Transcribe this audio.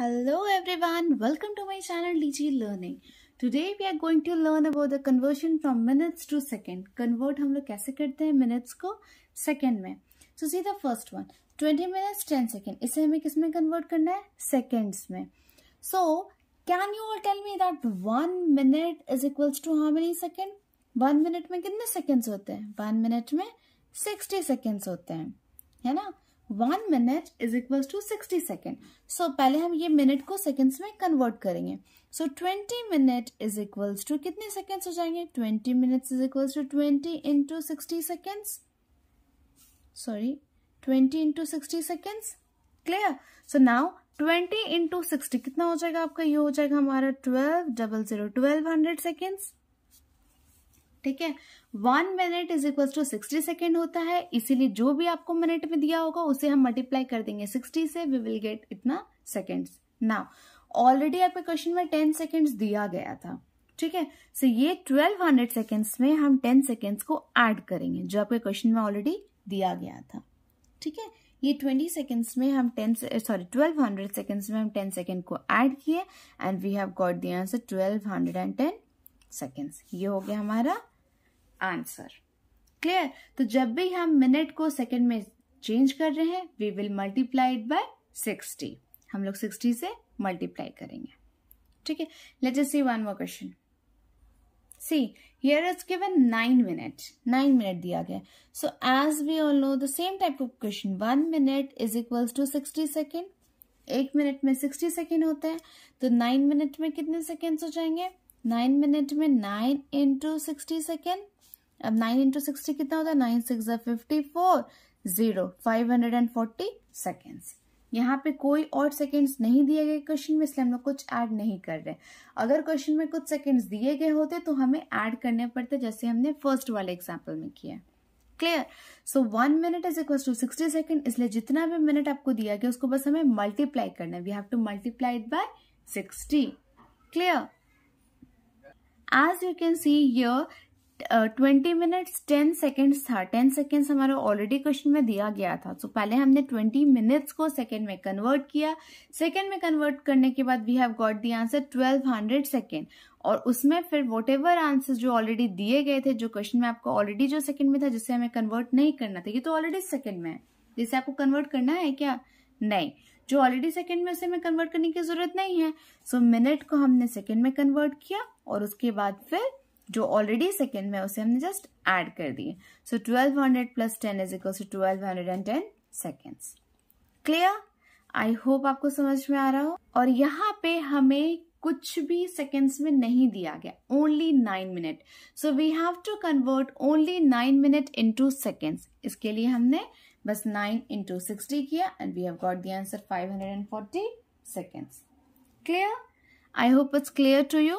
Hello everyone, welcome to my channel DG Learning. Today we are going to learn about the conversion from minutes to second. Convert हम लोग कैसे करते हैं minutes को second में. So see the first one, 20 minutes 10 second. इसे हमें किसमें convert करना है? Seconds में. So can you all tell me that one minute is equals to how many second? One minute में कितने seconds होते हैं? One minute में 60 seconds होते हैं. है ना? One minute is equal to sixty second so पहले हम ये मिनट को सेकेंड्स में कन्वर्ट करेंगे so twenty minute is equal to कितने सेकेंड्स हो जाएंगे twenty minute is equal to twenty into sixty seconds sorry twenty into sixty seconds clear so now twenty into sixty कितना हो जाएगा आपका ये हो जाएगा हमारा twelve double zero twelve hundred seconds ठीक है one minute is equal to sixty second होता है इसीलिए जो भी आपको मिनट में दिया होगा उसे हम मल्टीप्लाई कर देंगे सिक्सटी से वी विल गेट इतना सेकेंड नाउ ऑलरेडी आपके क्वेश्चन में टेन सेकेंड दिया गया था ठीक है सो ये ट्वेल्व हंड्रेड सेकेंड्स में हम टेन सेकेंड्स को ऐड करेंगे जो आपके क्वेश्चन में ऑलरेडी दिया गया था ठीक है ये ट्वेंटी सेकेंड्स में हम ten sorry twelve hundred seconds में हम टेन सेकेंड को ऐड किए and we have got the answer twelve hundred and ten seconds ये हो गया हमारा आंसर क्लियर तो जब भी हम मिनट को सेकंड में चेंज कर रहे हैं we will multiply by sixty हम लोग सिक्सटी से मल्टीप्लाई करेंगे ठीक है let us see one more question see here is given nine minute nine minute दिया गया so as we all know the same type of question one minute is equal to sixty second एक मिनट में sixty second होते हैं तो nine minute में कितने सेकेंड्स हो जाएंगे नाइन मिनट में नाइन इंटू सिक्सटी सेकेंड अब नाइन इंटू सिक्सटी कितना होता है nine six fifty four zero five hundred and forty seconds यहाँ पे कोई और सेकेंड्स नहीं दिए गए क्वेश्चन में इसलिए हम लोग कुछ ऐड नहीं कर रहे अगर क्वेश्चन में कुछ सेकेंड्स दिए गए होते तो हमें ऐड करने पड़ते जैसे हमने फर्स्ट वाले एग्जाम्पल में किया clear so one minute is equal to sixty second इसलिए जितना भी मिनट आपको दिया गया उसको बस हमें मल्टीप्लाई करना है we have to multiply it by sixty clear as you can see here twenty minutes ten seconds था टेन सेकेंड्स हमारा ऑलरेडी क्वेश्चन में दिया गया था सो so, पहले हमने ट्वेंटी मिनट्स को सेकेंड में कन्वर्ट किया सेकेंड में कन्वर्ट करने के बाद we have got the answer twelve hundred second और उसमें फिर वॉट एवर आंसर जो ऑलरेडी दिए गए थे जो क्वेश्चन में आपको ऑलरेडी जो सेकेंड में था जिसे हमें कन्वर्ट नहीं करना था ये तो ऑलरेडी सेकेंड में है जिसे आपको कन्वर्ट करना है क्या नहीं जो ऑलरेडी सेकेंड में उसे हमें कन्वर्ट करने की जरूरत नहीं है सो so, मिनट को हमने सेकेंड में कन्वर्ट किया और उसके बाद फिर जो ऑलरेडी सेकेंड में उसे हमने जस्ट ऐड कर दिए so twelve hundred plus ten is equal to twelve hundred and ten seconds clear I hope आपको समझ में आ रहा हो और यहाँ पे हमें कुछ भी सेकेंड्स में नहीं दिया गया only nine minute so we have to convert only nine minute into seconds इसके लिए हमने बस नाइन इंटू सिक्सटी किया and we have got the answer five hundred and forty seconds clear I hope it's clear to you